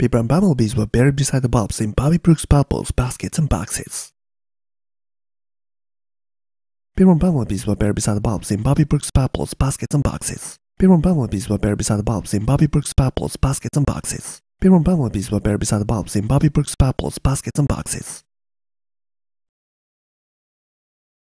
Paper and bumblebees were buried beside the bulbs in Bobby Brooks' bubbles, baskets, and boxes. Paper and bumblebees were buried beside the bulbs in Bobby Brooks' bubbles, baskets, and boxes. Paper and bumblebees were buried beside the bulbs in Bobby Brooks' bubbles, baskets, and boxes. Paper and bumblebees were buried beside the bulbs in Bobby Brooks' bubbles, baskets, and boxes.